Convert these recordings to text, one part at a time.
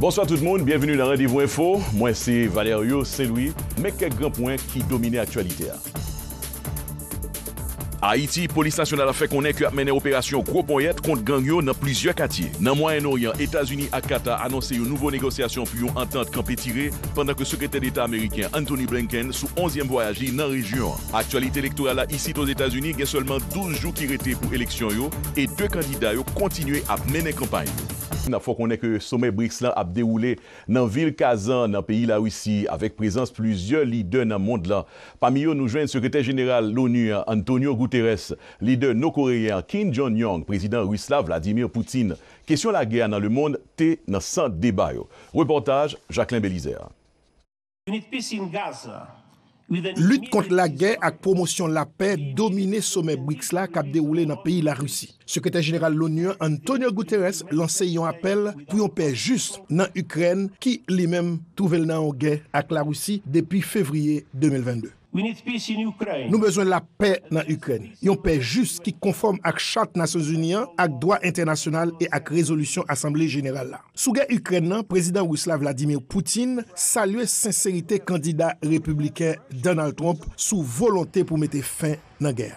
Bonsoir tout le monde, bienvenue dans Rendez-vous Info. Moi, c'est Valerio c'est louis Mais quel grand points qui dominent l'actualité. Hein. Haïti, police nationale a fait qu'on ki mené opération opération gro contre contre dans dans plusieurs quartiers. Dans le Moyen-Orient, états unis à Qatar annoncé une nouvelle négociation pour une entente tirée pendant que le secrétaire d'État américain Anthony Blinken sous 11e dans la région. actualité électorale ici aux états unis a seulement 12 jours pour l'élection et deux yo ont continué à mener la campagne. Il faut qu'on ait que le sommet BRICS a déroulé dans ville ville' Kazan pays présence la présence plusieurs leaders plusieurs monde monde. Parmi eux, nous yo le secrétaire général de l'ONU Antonio Guterres Gouterès, lider no-koreyè, King John Young, prezident Ruslav Vladimir Poutine, kèsyon la gè anan le moun te nan san debayou. Reportaj, Jacqueline Belizer. Lut kont la gè ak promosyon la pè, domine sommè Brixla kap de oule nan peyi la Rusi. Sekretèr-general l'ONU, Antonio Gouterès, lanse yon apel pou yon pè juste nan Ukrène ki li mèm touvel nan o gè ak la Rusi depi fevriye 2022. Nou bezwen la pe nan Ukren. Yon pe jist ki konform ak chat nasyonzunyan, ak dwa internasyonal e ak rezolusyon asamble general la. Sou gen Ukren nan, prezident Ousla Vladimir Poutine salye senserite kandida republiken Donald Trump sou volante pou mete fin Ukren. nan gèr.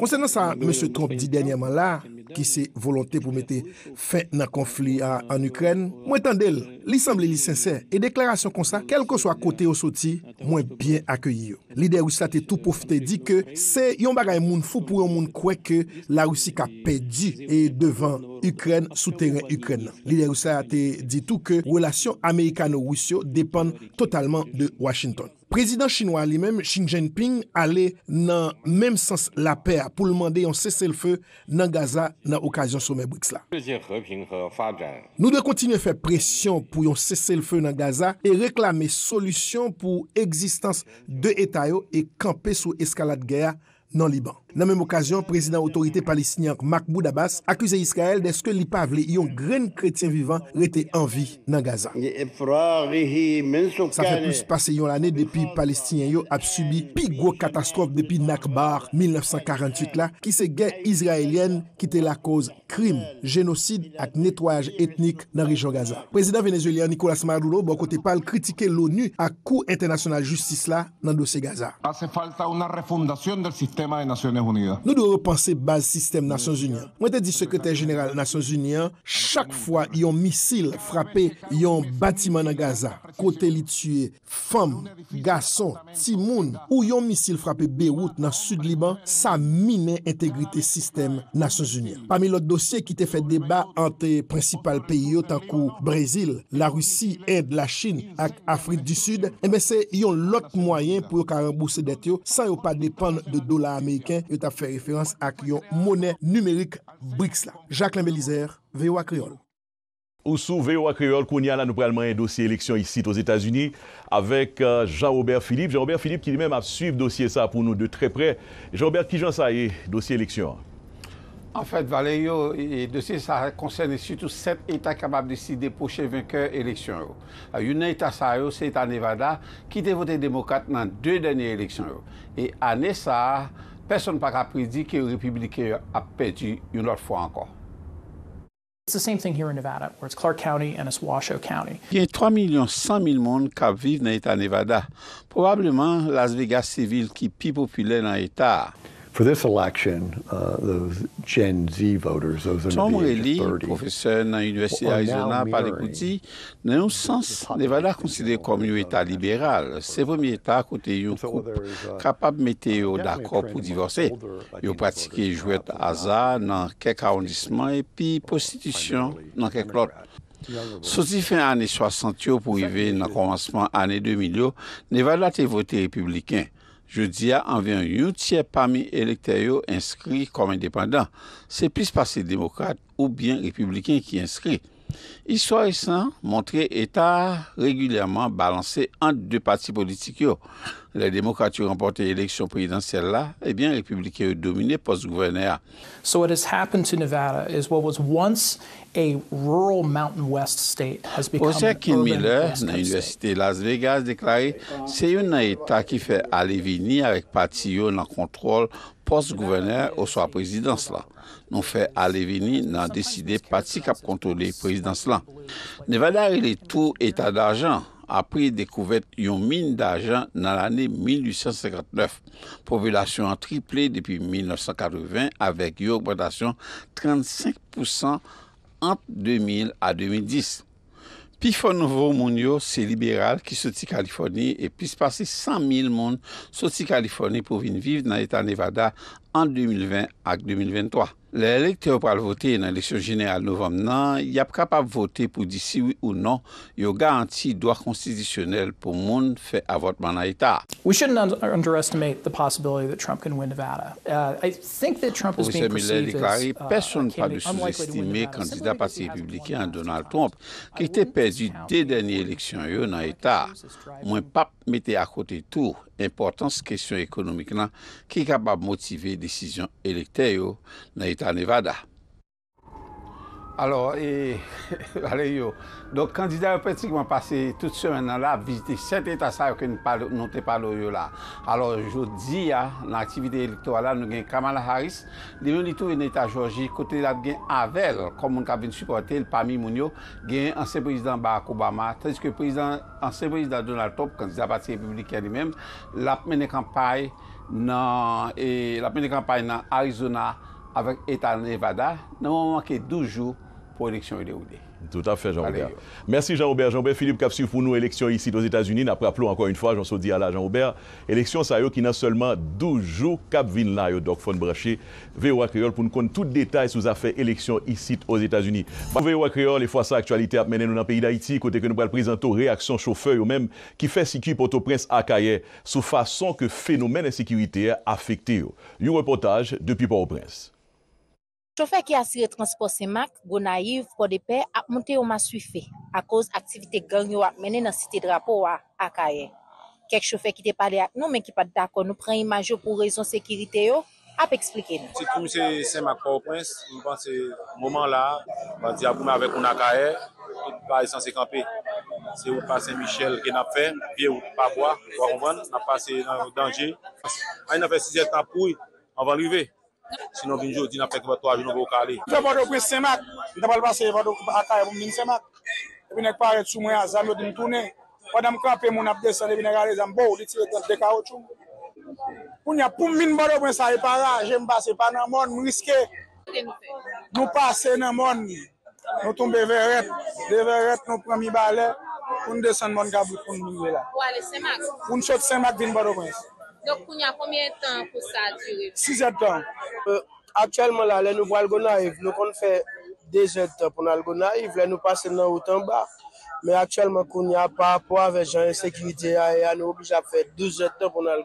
Konsenans a M. Trump di dènyèman la, ki se volontè pou mette fè nan konflik an Ukren, mwen tan del, li sanble li sensè, e deklarasyon kon sa, kel kon so akote yo soti, mwen byen akèy yo. Lide Roussa te tou pou fte di ke, se yon bagay moun foupou yon moun kwe ke la Roussi ka pe di e devan Ukren, souterren Ukren nan. Lide Roussa te di tou ke, relasyon Amerikano-Roussio depan totalman de Washington. Prezident chinois li menm, Xi Jinping, ale nan menm sens la per pou l mande yon sese l fe nan Gaza nan okasyon soumeb wiks la. Nou de kontinye fè presyon pou yon sese l fe nan Gaza e reklame solusyon pou eksistans de etay yo e kampe sou eskalat gaya nan Liban. Nan menm okasyon, prezident otorite palestinyan Mak Boudabas akuse Yisrael deske li pavle yon gren kretyen vivan rete anvi nan Gaza. Sa fe plus pase yon lane depi palestinyan yo ap subi pi gwo katastrof depi Nakbar 1948 la, ki se gen Yisraelyen kite la koz krim, genosid ak netwaj etnik nan rejon Gaza. Prezident venezuelian Nicolas Maduro bon kote pal kritike l'ONU ak kou international justice la nan dosye Gaza. Ase falta una refundasyon del sistema de nacional Nou dwe repanse base sistem Nasyon Zunyan. Mwen te di sekretèr general Nasyon Zunyan, chak fwa yon misil frape yon batiman nan Gaza, kote litue Fom, Gasson, Timoun, ou yon misil frape Beout nan Sud-Liban, sa mine integrite sistem Nasyon Zunyan. Pamil lot dosye ki te fè deba ante prinsipal peyi yo tankou Brezil, la Rusi, Ed, la Chin, ak Afrit du Sud, emese eh yon lot mwayen pou yo karambouse det yo sa yo pa depan de dola ameyken, yo fait référence à à monnaie numérique numérique BRICS Jacques Lambelizer, VOA Creole. Ou sous VOA Creole, a là, nous prenons un dossier élection ici aux États-Unis avec euh, Jean-Robert Philippe. Jean-Robert Philippe qui lui-même a suivi dossier ça pour nous de très près. Jean-Robert, qui j'en ça est, dossier élection? En fait, Valéo, le dossier ça concerne surtout sept États capables de décider Il vainqueur élection. Euh, un État c'est un Nevada qui a voté démocrate dans deux dernières élections. Et à Person pa ka predi ki ou republikè a pedi yon lot fwa ankon. It's the same thing here in Nevada, where it's Clark County and it's Washoe County. Yen 3,100,000 moun ka vive nan etat Nevada. Probableman Las Vegas se vil ki pi popule nan etat. Uh, Tom Rayleigh, profeseur nan Université Arizona par l'écouti, nan yon sens, ne va la considère comme yon état libéral. Se vomi état koute yon koupe kapab mette yon d'akor pou divorse. Yon pratike jouet azar nan kek aondisman epi prostitution nan kek lot. Soti fin ane 60 yo pou yve nan konwansman ane 2000 yo, ne va la te vote republiken. Je diya anve yon youtier pami elekteryo inskri kom independant. Se pis pase demokrate ou bien republiken ki inskri. Iswa esan montre etat regulyaman balanse an de pati politikyo. Le demokrati ou remporte l'eleksyon prezidansel la, ebyen, eh republikye ou domine post-gouvernè. So what has happened to Nevada is what was once a rural mountain west state has become a urban landscape state. Oseye Kim Miller nan Universite Las Vegas deklari, se yon nan etat ki fè alè vini avèk pati yo nan kontrol post-gouvernè ou swa prezidans la. Non fè alè vini nan deside pati kap kontrol le prezidans la. Nevada ilè tou etat d'ajan. apri dekouvet yon min d'ajan nan l'anè 1859. Populasyon triplè depi 1980 avèk yon obratasyon 35% ant 2000 a 2010. Pi fò nouvo moun yo, se liberal ki soti Kaliforni e pis pase 100 000 moun soti Kaliforni pou vin viv nan etan Nevada an 2020 ak 2023. Lè elektè ou pral votè nan lèksyon jenè al-Nouvem nan, y ap kapap votè pou disi ou nan yo garanti doa konstidisyonel pou moun fè avotman nan ETA. We shouldn't underestimate the possibility that Trump can win Nevada. Uh, I think that Trump is being perceived as uh, a candidate unlikely to win Nevada. Person n'pa de sous-estimer kandidat parti republikan Donald Trump ki te perdi de denye lèksyon yo nan ETA. Mwen pap metè akote tou importans kèsyon ekonomik nan ki kapap motive lèksyon elektè yo nan ETA. anevada. Alors, e, ale yo, do kandida yon pratikman pase tout semen nan la, visite sete etasay yo ke nou te palo yo la. Alors, yo di ya, nan aktivite elektor la, nou gen Kamala Harris, li yon li tou veneta Georgie, kote la gen Avel, kom moun ka ven suportel, pami moun yo, gen anse prezident Barack Obama, tansi ke prezident anse prezident Donald Trump, kandida batse republikan li men, la pmen e kampay nan Arizona avec etan Nevada, nous avons manqué 12 jours pour l'élection de Tout à fait, Jean-Robert. Merci, Jean-Robert. jean Philippe Capsu pour nous, élection ici aux États-Unis. Après, rappelons encore une fois, j'en suis à la Jean-Robert, élection ça y est qui n'a seulement 12 jours cap là. Donc, faut brancher VOA Creole pour nous connaître tout détail sous affaire élection ici aux États-Unis. VOA Creole, les fois ça, actualité a mené dans le pays d'Haïti, côté que nous allons présenter réaction chauffeur ou même qui fait circuit Port-au-Prince à sous façon que phénomène insécurité a affecté. Un reportage depuis Port-au-Prince. Kek chofer ki asire transport Semak, go naiv, kode pe, ap monte yo masuife. Akoz aktivite ganyo ap mene nan site drapo yo akaye. Kek chofer ki te pale ak nou men ki pat dako nou pren imaj yo pou rezon sekirite yo, ap eksplike nou. Se koum se Semak pa ou prens, mwen pan se mouman la, pa di ap pouman avek yon akaye, yon pa yon san se kampe. Se ou pa se Michel gen ap fe, vie ou pa pwa, yon pa kouman, nan pa se danje. Ay nan fe si ze tapouy avan rive. Si nou vinjou, di na pek vato a joun nou vokali. Se vado prese semak, dapal base vado akare pou min semak, e vinek pare tsou mwen a zamyot mtounen, wadam krapi moun ap desen vine gare zambou, litsi vete dekaw choum. Pou nye poum min vado prese a repara, jen base pa nan moun, mwiske. Nou pase nan moun, nou tombe verep, verep nou prami bale, pou nye desen moun gabri pou mwen yela. Wale semak. Pou nye sot semak vin vado prese. Donc, il y a combien de temps pour ça durer Six heures de temps. actuellement, là, les nous voyons Algonaïve. Nous on fait deux heures de temps pour Là, nous passons dans haut en bas. Mais actuellement, qu'on n'a pas par rapport avec les gens de sécurité, nous obligé à faire 12 heures de temps pour Combien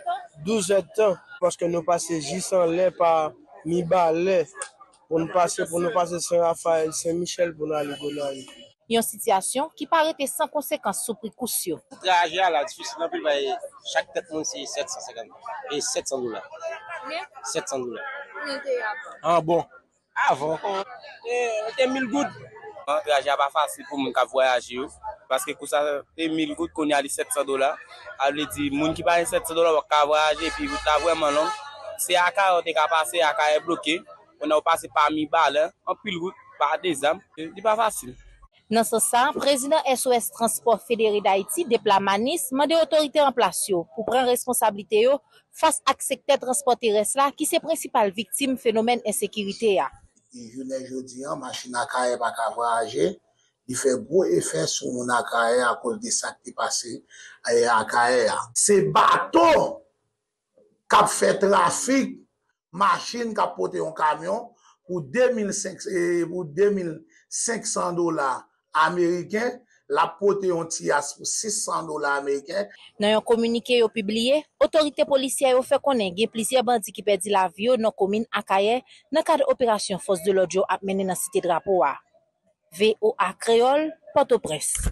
de temps 12 heures temps. Parce que nous passons juste en l'air par mi-bas, l'air. Pour nous passer, Saint-Raphaël, Saint-Michel pour Algonaïve une situation qui sans sans conséquence sans conséquence trajet a la difficile nan chaque baye, chak tet et c'est 750, et 700 dollars. 700 dollars. Ah bon, Avant. E, e kon, 1000 gouttes. Trajet trajet a pas facile pour les ka Parce que que kousa c'est 1000 gouttes kon a 700 dollars. avle les moun qui 700 dollars va ka puis vous wouta vraiment long, à akar à te de à à est bloqué. on a e passé parmi 1000 balles, en pile route, par des âmes. Ce n'est pas facile. Nan se san, prezident SOS Transport Fédéré d'Haïti, Depla Manis, mande otorite en plasyon pou pren responsabilite yo fas aksekte transport teres la ki se prensipal viktim fenomen ensekirite ya. Di jounen joudiyan, machine akaye baka vwa aje, di fe bo efè sou moun akaye akol disak di pase aye akaye ya. Se baton kap fè trafik, machine kap pote yon kamyon pou 2500 eh, dolar Ameriken, la pote yon ti yas pou 600 dola Ameriken. Nan yon komunike yon pibliye, otorite polisye yon fe konen gen plisye bandi ki pedi la vyo nan komin akaye nan kade operasyon fos de lodyo ap menen nan site drapo wa. VOA Kreyol, Porto Presse.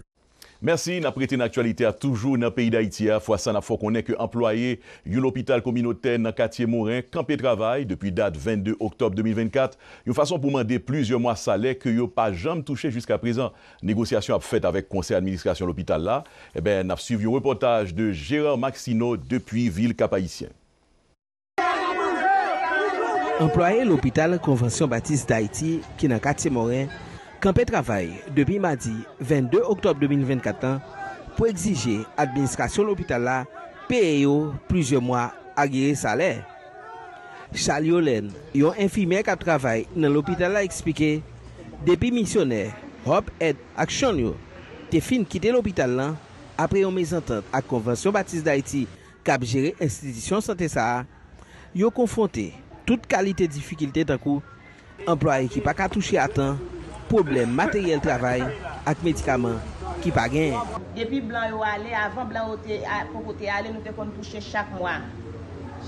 Mersi, na prete n'aktualite a toujou nan peyi d'Haïti ya. Fwa sa na fò konen ke employe yon l'hôpital kominotè nan Katye Morin, kampè travay, depi dat 22 oktob 2024, yon fason pou mande plouzyon mwa salè ke yon pa jom touche jiska prezan. Negosyasyon ap fèt avèk konsey administrasyon l'hôpital la, e ben nap suiv yon reportaj de Gérard Maxino depi vil Kapaïsien. Employe l'hôpital Konvensyon Baptiste d'Haïti ki nan Katye Morin, kanpe travay depi madi 22 oktob 2024 an pou exige administrasyon l'opital la peye yo plizye mwa agire salè. Chalio Len, yon enfimer kap travay nan l'opital la ekspike, depi misioner, hop ed ak chon yo, te fin kite l'opital lan, apre yon mezantant ak konvansyon batis da iti kap jere institisyon sante sa a, yo konfonte tout kalite difikilte tankou, employe ki pa katouche atan, problem materyel travay ak medikaman ki pa gen. Depi blan yo ale, avan blan yo te pokote ale, nou te kon touche chak mwa.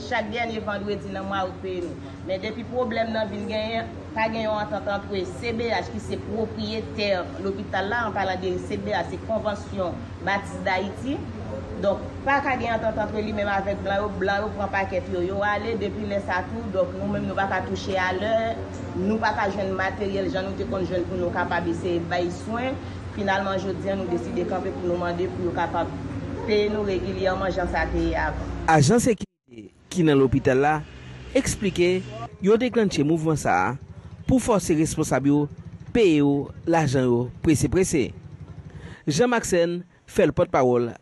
Chak gen yo vandou e dinan mwa ou pey nou. Men depi problem nan vil gen, pa gen yo antantan pou e CBH ki se propriyeter l'opital la an pala de CBH se konvansyon batis da iti. Donk, pa ka gen anton tanke li mèm avèk blan ou, blan ou pran pa ket yo. Yo wale, depi lè satou, donk nou mèm nou baka touche alè. Nou baka jwen materyèl, jan nou te konjwen pou nou kapabese bayi swen. Finalman, jo diyan nou deside kapè pou nou mande pou nou kapabese peye nou regilyan manjan sa teye avon. Ajan seke, ki nan l'opitel la, explike, yo deklanche mouvman sa a, pou fòs se responsabyo peye yo l'ajan yo prese prese. Jean Maxen fèl pot parol anon.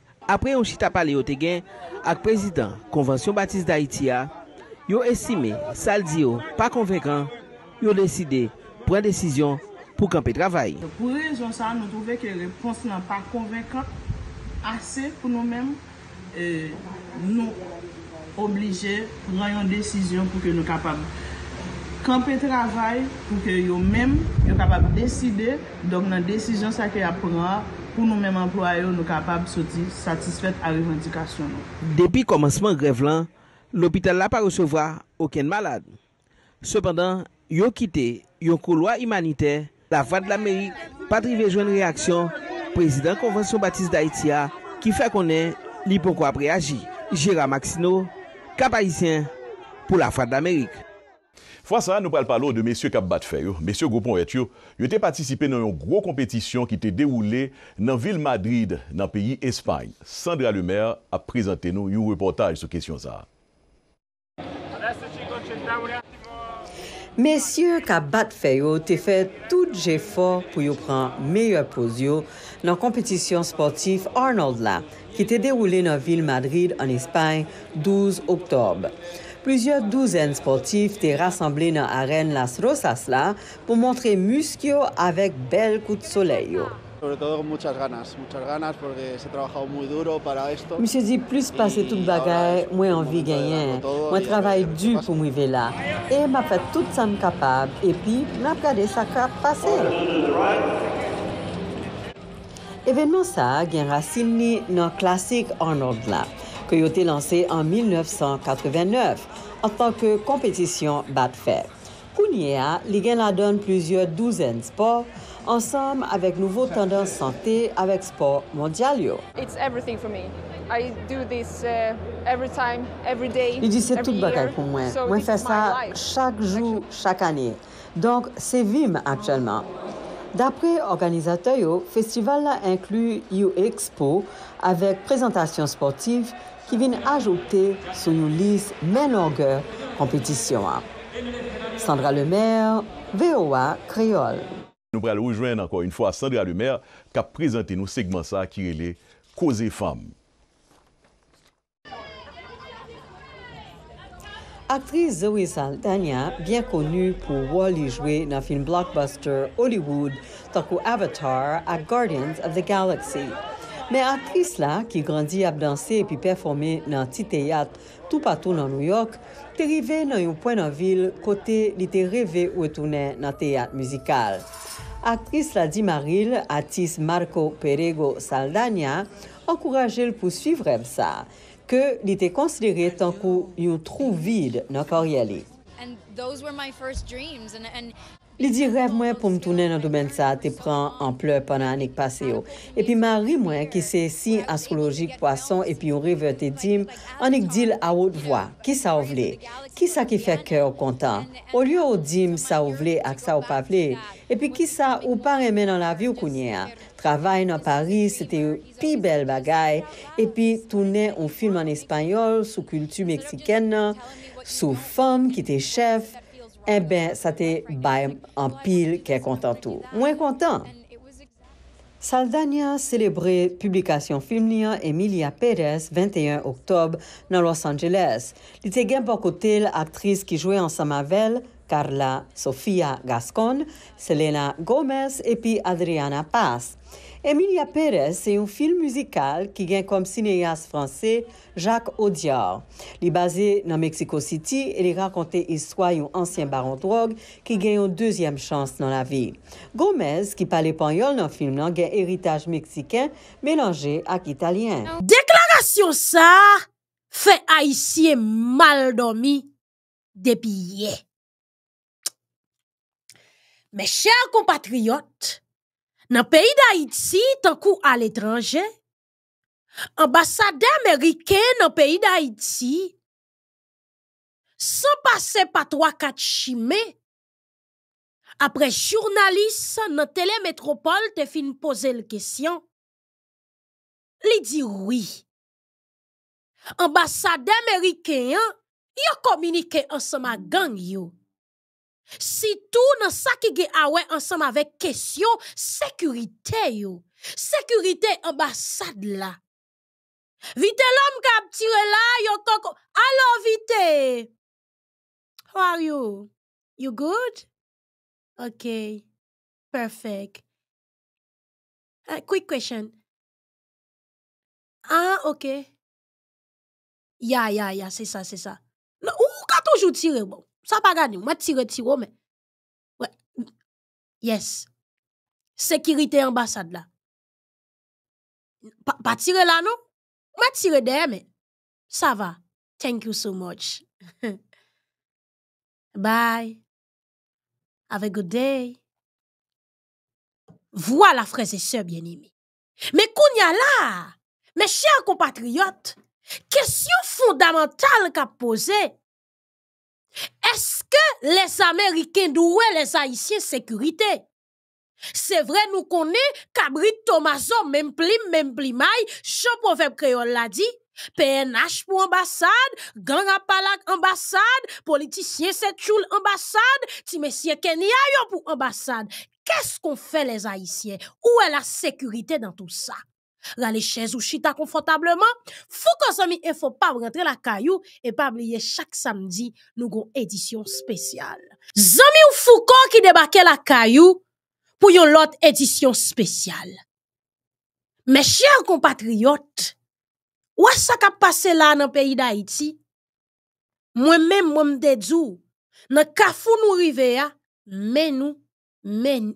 Apre yon chita pale yo te gen ak prezident konvansyon Batis Daitia, yo esime saldi yo pa konvekan yo deside pou an desisyon pou kampe travay. Pou rejon sa nou trove ke reponsyon an pa konvekan ase pou nou men, e, nou oblije pou nan yon desisyon pou ke nou kapab kampe travay pou ke yo men yo kapab deside don nan desisyon sa ke aponwa. pou nou mem employe nou kapab soti satisfet a revendikasyon nou. Depi komanseman grev lan, l'opital la pa resevra oken malade. Sependan, yon kite yon kou loa imanite, la fad l'Amerik patrive joun reaksyon, prezident konvensyon batis d'Aitia ki fè konen li pokwa preagi. Jera Maxino, kapayisyen pou la fad l'Amerik. Fwa sa, nou pral palo de M. Kabatfeyo. M. Goupon Retio, yo te patisipe nan yon gro kompetisyon ki te deroule nan Vil Madrid nan peyi Espany. Sandra Lemaire a prezante nou yon reportaj sou kesyon sa. M. Kabatfeyo te fe tout jè fò pou yo pran meyò posyo nan kompetisyon sportif Arnoldla ki te deroule nan Vil Madrid an Espany 12 Oktobre. Plouzyor douzen sportif te rassemble nan aren las rosas la pou montre muskyo avek bel kout soleyo. Mwen se di plus pase tout bagay, mwen anvi genyen. Mwen travay du pou mwen ve la. E mwen fè tout sam kapab epi mwen ap gade sakrap pase. Evenman sa genra sinni nan klasik Arnold la. été lancé en 1989 en tant que compétition bat-fer. Kounia, Ligue la donne plusieurs douzaines de sports ensemble avec Nouveau Tendance Santé avec Sport Mondialio. Uh, Il c'est tout pour moi. So fais ça chaque jour, chaque année. Donc c'est vim actuellement. D'après le festival inclut U Expo avec présentation sportive ki vin ajote sou nou lis men orge kompetisyon an. Sandra Lemaire, VOA Kreyol. Nou pral oujwen anko yon fwa Sandra Lemaire ka prezante nou segmansa ki rele Koze Fem. Aktri Zoe Saldanya, byen konu pou wali jwe na film blockbuster Hollywood takou Avatar at Guardians of the Galaxy. Men atris la ki grandi ap danse epi performe nan ti teyat tou patou nan New York, te rive nan yon poen nan vil kote li te reve ou etoune nan teyat muzikal. Atris la di Maril, atis Marco Perego Saldana, ankoraje l pou suivre msa ke li te konslere tankou yon trou vide nan koryeli. Li di rev mwen pou m toune nan domen sa, te pran an pleur panan an ek pase yo. E pi ma ri mwen ki se si astrologik poason e pi yon river te dim, an ek dil a wot vwa. Ki sa ou vle? Ki sa ki fè kè ou kontan? Ou lyo ou dim sa ou vle ak sa ou pa vle? E pi ki sa ou pa remen nan la vi ou kounye a? Travay nan Paris, se te yon pi bel bagay. E pi toune ou film an espanyol sou kultu meksiken nan, sou fom ki te chef. e ben sa te bay an pil ke kontantou. Mwen kontant! Saldania celebre publikasyon film ni an Emilia Perez 21 oktob nan Los Angeles. Li te gen bako tel aktris ki jwe an Samavel, Carla Sofia Gascon, Selena Gomez epi Adriana Paz. Emilia Perez se yon film muzikal ki gen kom sineyas franse Jacques Audiard. Li base nan Mexico City e li rakonte iswa yon ansyen baron drog ki gen yon dezyem chans nan la vi. Gomez ki pale panyol nan film nan gen eritage meksiken menanje ak italien. Deklarasyon sa fe a yisye maldomi de piye. Me chan compatriot dans le pays d'Haïti, tant qu'à à l'étranger, ambassadeur américain dans le pays d'Haïti, sans passer par trois, quatre chimées après journaliste dans la télémétropole, te fini poser la question. lui dit oui. Ambassadeur américain, a communiqué ensemble gang Si tou nan sa ki ge awen ansam avek kesyon, sekurite yo. Sekurite ambasad la. Vite lom kap tire la, yo tok. Alo, vite. How are you? You good? Ok. Perfect. Eh, quick question. Ah, ok. Ya, ya, ya. Se sa, se sa. Ou katonjou tire bon? Ça, va pas gagné. Moi tire mais... Oui. Yes. Sécurité ambassade, là. Pas tiré là, non non. Moi tire de mais ça va. Thank you so much. Bye. Have a good day. Voilà, frères et sœurs bien-aimés. Mais a là, mes chers compatriotes, question fondamentale qu'a poser est-ce que les Américains doivent les Haïtiens vrai, nous vrai nous thomaso plim, Tomaso même pli chan proverbe créole la dit, PNH pour ambassade, gang palak ambassade, politicien setchoul ambassade, ti mesye Kenya yo pour ambassade. Qu'est-ce qu'on fait les Haïtiens Où est la sécurité dans tout ça Rale chaise ou chita confortablement. Fou il et faut pas rentrer la caillou et pas oublier chaque samedi nous gon édition spéciale. Zami ou Foucault qui débarquait la caillou pour yon l'autre édition spéciale. Mes chers compatriotes, où est ça qu'a passé là dans le pays d'Haïti? Moi-même, moi m'te dou, nan kafou nou rive ya, men nou, men,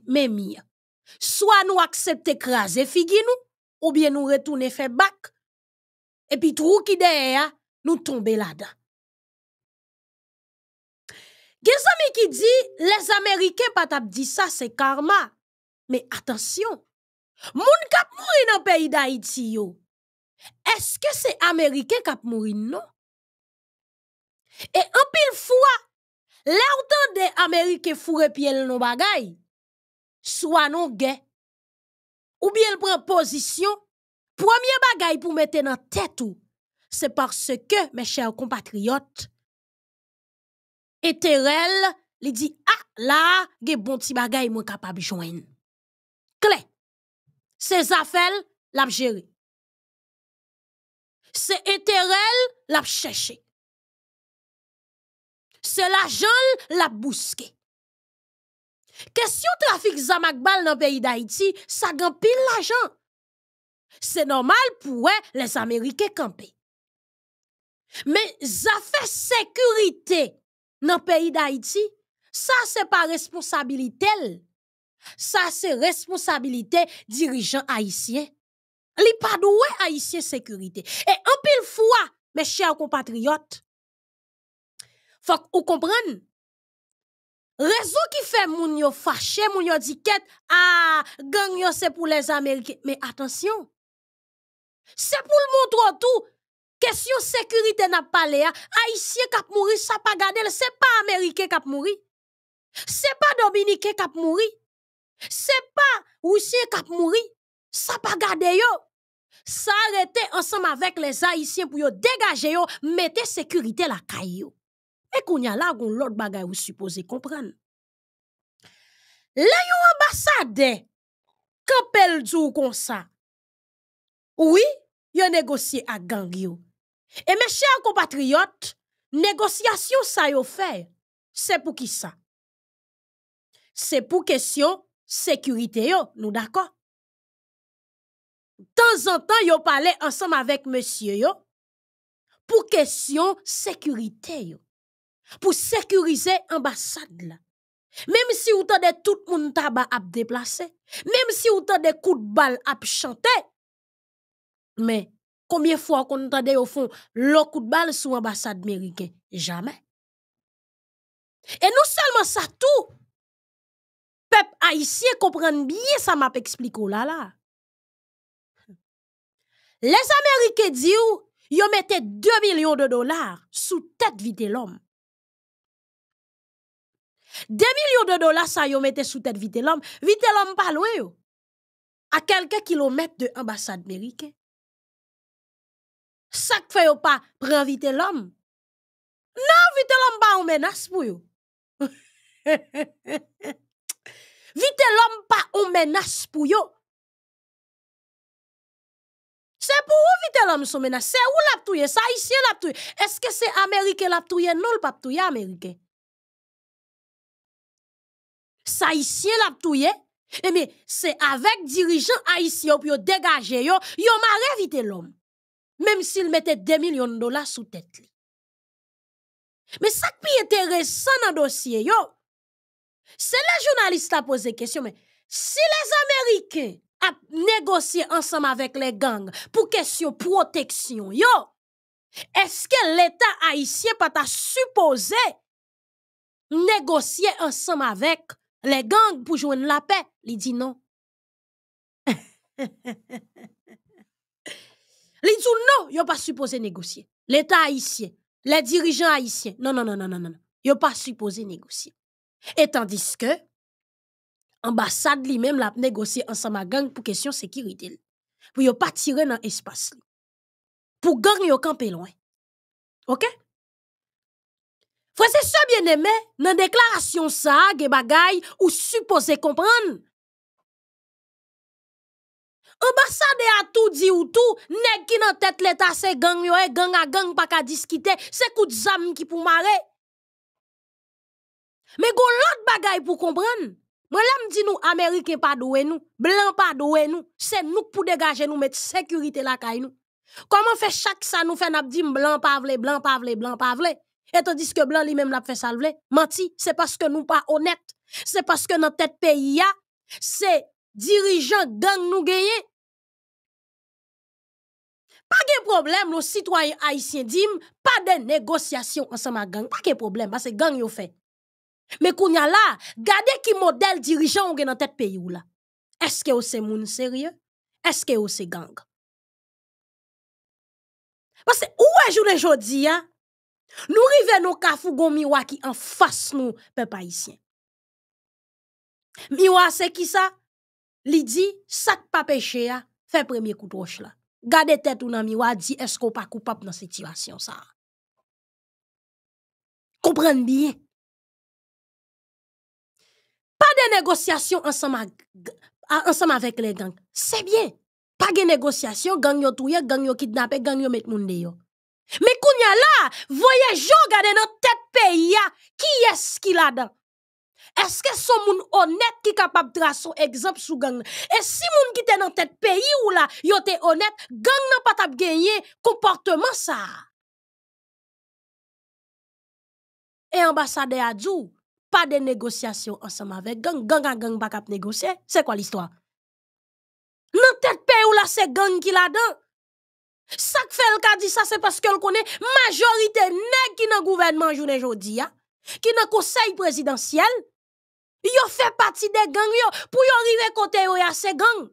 Soit nous acceptons écraser figi nous, ou bien nous retourner faire bac, et puis trou qui derrière, nous tomber là-dedans. amis qui dit, les Américains pas tap dit ça, c'est karma. Mais attention, qui kap mouri dans pays d'Haïti yo. Est-ce que c'est Américain kap mouri non? Et en pile fois, là autant des Américains fourre pied non bagay, soit non gay, ou bien elle prend position, premier bagaille pour mettre dans tête ou, c'est parce que, mes chers compatriotes, Eterel, lui dit ah, un ge bon bagaille bagages capable de jwen. joindre. » C'est zafel, l'a géré. C'est Eterel, cherché. C'est l'argent, la bousqué. Question trafic zamak dans le pays d'Haïti, ça gagne pile l'argent. C'est normal pour les les camper. Mais ça sécurité dans le pays d'Haïti, ça c'est pas responsabilité. Ça ça c'est responsabilité dirigeants Haïtien. Li pas doué sécurité Haïtien sécurité. Et pile mes chers compatriotes, mes ou Raison qui fait moun yo fâché, moun yo dit ah, gang c'est pour les Américains. Mais attention, c'est pour le montrer tout. Question sécurité n'a pas l'air. Haïtien kap mouri, ça pas gade, c'est pas Américain kap mouri. C'est pas Dominique, kap mouri. C'est pas Russien kap mouri. Ça pas gade yo. ensemble avec les Haïtiens pour yo dégager yo, mettez sécurité la caillou. Et qu'on y a là, on l'autre bagay ou supposé comprendre. a yon ambassade, kapel elle ou kon sa. Oui, yon négocié à gang Et mes chers compatriotes, négociation ça yon fait, c'est pour qui ça? C'est pour question sécurité nous d'accord? De temps en temps, ont parlé ensemble avec monsieur pour question sécurité pour sécuriser l'ambassade Même si vous avez tout le monde tabac à déplacer, même si vous avez coups de balle à chanter, mais combien de fois qu'on au fond le coup de balle sur l'ambassade américaine? Jamais. Et non seulement ça tout, peuple haïtien comprend bien ça m'a expliqué là là. Les Américains disent, ils mettaient 2 millions de dollars sous tête vite l'homme. 2 millions de dollars, ça yo mettez sous tête vite l'homme. Vite l'homme pas loin À quelques kilomètres de l'ambassade américaine. Ça ne fait pas prend vite l'homme. Non, vite l'homme pas une menace pour vous. vite l'homme pas une menace pour yon. C'est pour où vite l'homme son menace? C'est où lap touye? l'a ce Est-ce que c'est américain lap touye? Non l'a pas touye haïtien l'a eh mais c'est avec dirigeants haïtiens pour dégager yo, yo m'a révité l'homme. Même s'il mettait 2 millions de dollars sous tête Mais ça qui est intéressant dans le dossier yo, c'est les journaliste qui posent question, mais si les Américains a négocié ensemble avec les gangs pour question protection yo, est-ce que l'État haïtien pas supposé négocier ensemble avec les gangs pour jouer la paix. Il dit non. il dit non, ils pas supposé négocier. L'État haïtien, les dirigeants haïtiens, non, non, non, non, non, non, ils pas supposé négocier. Et tandis que, ambassade lui-même l'a négocié ensemble à gang pour question sécurité. Pour ne pas tirer dans l'espace. Pour gang, yo camper loin. OK? Fwese sebyen eme nan deklarasyon sa ge bagay ou supose kompran. Ambasa de a tou di ou tou, neg ki nan tet leta se gang yoe, gang a gang pa ka diskite, se kout zami ki pou mare. Me go lot bagay pou kompran. Mwen la mdi nou Ameriken pa dowe nou, blan pa dowe nou, se nou pou degaje nou met sekurite la kay nou. Koman fe chak sa nou fe nap di m blan pa vle, blan pa vle, blan pa vle. Et tandis que blanc lui-même l'a fait salver, menti, c'est parce que nous pas honnête, c'est parce que dans tête pays a, c'est dirigeant gang nous gagnent. Pas de problème, le citoyens haïtiens disent, pas de négociation ensemble gang. Pas de problème, parce que gang yo fait. Mais qu'on y a là, gardez qui modèle dirigeant on dans tête pays là. Est-ce que c'est moun sérieux? Est-ce que c'est gang? Parce que où est journée jodi, hein? Nou rive nou kafou goun miwa ki an fas nou pe pa isyen. Miwa se ki sa? Li di, sak pa peche ya, fe premye koutouche la. Gade tet ou nan miwa, di esko pa koupap nan sitiyasyon sa. Kouprenn biye. Pa de negosyasyon ansama vek le gang. Se bien, pa de negosyasyon, gang yo touye, gang yo kitnape, gang yo met moun deyo. Mais quand a là, voyageons garder dans tête pays, hein. qui est-ce qu'il a dans? Est-ce que son moun honnête qui capable de son exemple sous gang? Et si moun qui est dans tête pays ou là, yon honnête, gang n'a pas gagné comportement ça. Et ambassade a dit, pas de négociation ensemble avec gang. Gang a gang pas négocier. C'est quoi l'histoire? Dans tête pays ou là, c'est gang qui l'a dedans ça que fait le dit ça, c'est parce que le connaît majorité nèg qui dans gouvernement journée jodi hein, qui dans conseil présidentiel, yo fait partie des gangs pour yo arriver côté yo à ces gangs.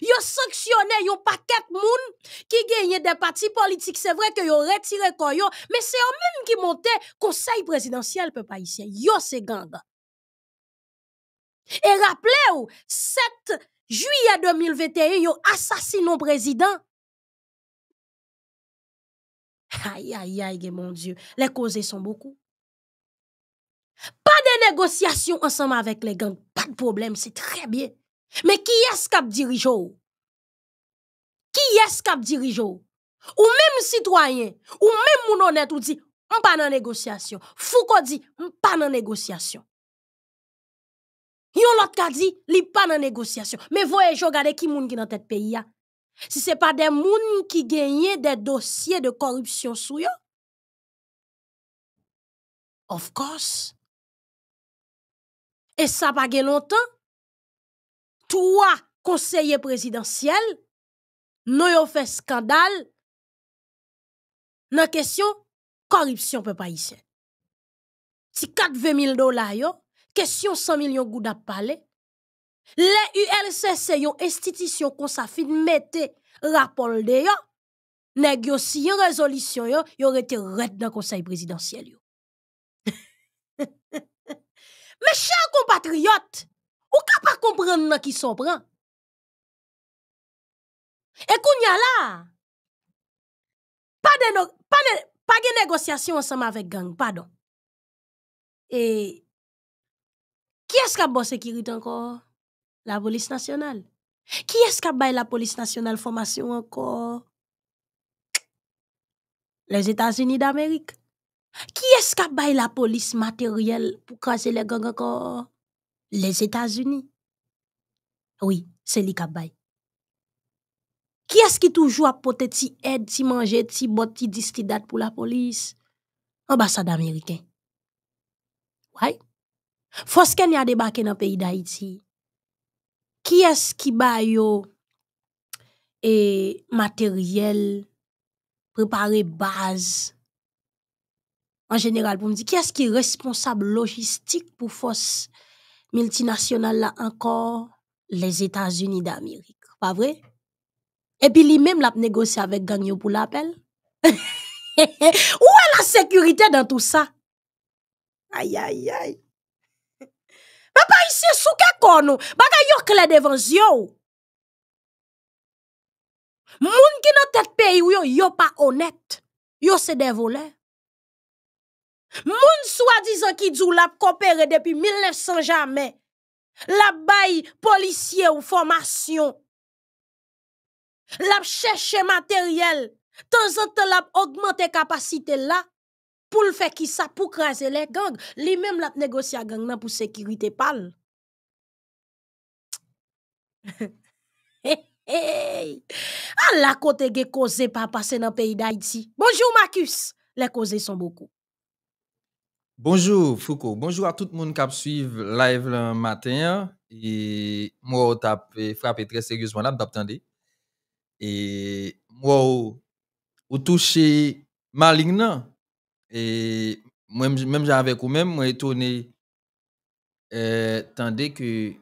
Yo sanctionné yon paquet moun qui gagné des partis politiques. C'est vrai que ont retiré koyo, mais c'est eux même qui Le conseil présidentiel peuple haïtien. Yo ces gangs. Et rappelez-vous, 7 juillet 2021, ont assassiné président Aïe, aïe, aïe, mon Dieu. Les causes sont beaucoup. Pas de négociation ensemble avec les gangs. Pas de problème, c'est très bien. Mais qui est-ce qui dirige Qui est-ce qui dirige Ou même citoyen, ou même mon honnête ou dit, on pas dans négociation. Foucault dit, on pas dans négociation. Yon autre qui dit, li pas dans négociation. Mais voyez, regardez qui moun qui dans tête pays hein. Si n'est pas des moun qui gagnent des dossiers de corruption sou yo? Of course. Et ça pas gen longtemps toi conseiller présidentiel scandale. La question, scandale nan question corruption peut pas ici Si 4-20 question dollars, yo, question 100 millions goud a parlé. Le ULCC yo estitisyon kon sa fin mette rapol de yo Negosiyon rezolisyon yo, yo rete ret nan konsey prezidansyel yo Me chan kompatriyot, ou ka pa kompren nou na ki sopren? E kou nyan la, pa gen negosyasyon ansama vek gang, pa don E, ki eska bo sekirit anko? la police nationale. Qui Qui qui a la police nationale formation encore? Les états unis d'Amérique. est Qui qui a la police matérielle pour casser les gangs encore? Les états unis Oui, c'est qui Qui est-ce qui toujours toujours apote ti aide, ti manger, de bot, distidat pour la police? Ambassade américaine. Oui? Fosken débarqué dans le pays d'Haïti qui Ki et e matériel préparé base en général, pour me dire, qui est-ce qui est responsable logistique pour force multinationale là encore, les états unis d'Amérique, pas vrai? E et puis lui-même la négocié avec Gagno pour l'appel. la où Ou la sécurité dans tout ça Aïe, aïe, aïe Papa ici sou ke konou, baka yo kle devan yo. Moun ki nan tet peyi yo, yo pa honnête. Yo se devole. Moun soi-disant ki djou la kopere depi 1900 jamais. La bay policier ou formation, La chèche matériel. temps en temps la augmente capacité la pour le faire qui ça pour craser les gangs lui-même l'a négocié à gang pour sécurité pâle hey, hey. à la côté que causé pas passer dans le pays d'Haïti bonjour Marcus les causes sont beaucoup Bonjour Foucault, bonjour à tout le monde qui a suivi live le matin. Et moi, je frappé très sérieusement là, Et moi, ou touché malignant. Et moi, même j'avais quand même, moi étonné, euh, tandis que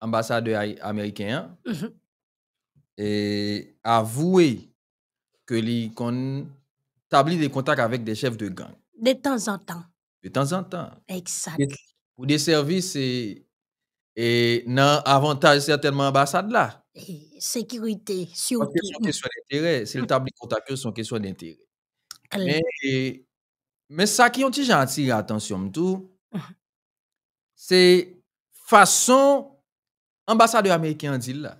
l'ambassadeur américain a mhm. avoué que qu'on des contacts avec des chefs de gang. De temps en temps. De temps en temps. Exact. Pour des services et, non avantage certainement ambassade là. sécurité, surtout. C'est une question d'intérêt. c'est question d'intérêt. Mais, mais ça qui yon ti attention tout atensyon mtou, uh-huh. se américain' ambasade Amerike à di la,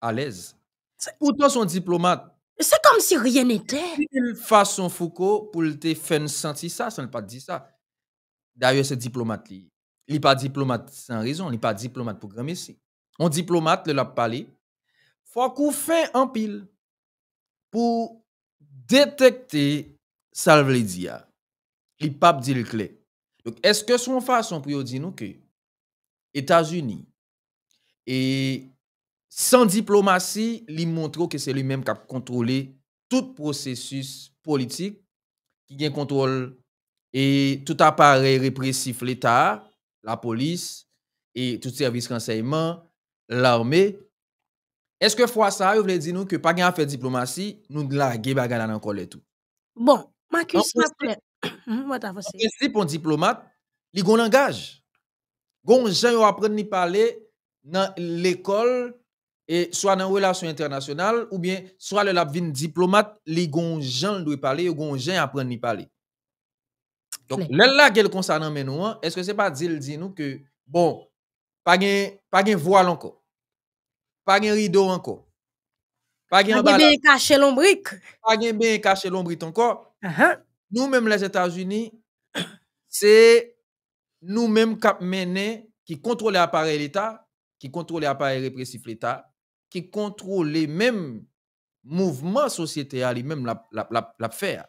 alez. son diplomate. C'est comme si rien une Façon Foucault pour lte fen senti ça, san l pas dire ça. d'ailleurs c'est diplomate li. Li pas diplomate sans raison, li pas diplomate pour gramesi. On diplomate le la pale. Fwa fait en pile pour détecter ça veut dire. Les papes dit le clé. Donc, est-ce que son façon pour dire nous que États-Unis et sans diplomatie, il montre que c'est lui-même qui a contrôlé tout processus politique, qui gagne contrôle et tout appareil répressif l'État, la police et tout service renseignement, l'armée. Est-ce que fois ça, vous dire nous que pas gagne à faire diplomatie, nous la guerre col et tout. Bon, Marcus hum, Si pour un diplomate, il a un langage. Gon gens apprennent à parler dans l'école et soit dans relation internationale ou bien soit le lab diplomate, les y gens doit parler, gon gens apprennent à parler. Donc là quel concernant nous, hein, est-ce que c'est pas dire nous que bon, pas de pas un voile encore. Pas un rideau encore. Pas de bien caché Pas bien l'ombrique encore. Uh-huh. Nous-mêmes, les États-Unis, c'est nous-mêmes qui qui contrôlons l'appareil l'État, qui contrôlons l'appareil répressif l'État, qui contrôlons les mêmes mouvements sociétés, les mêmes la, la,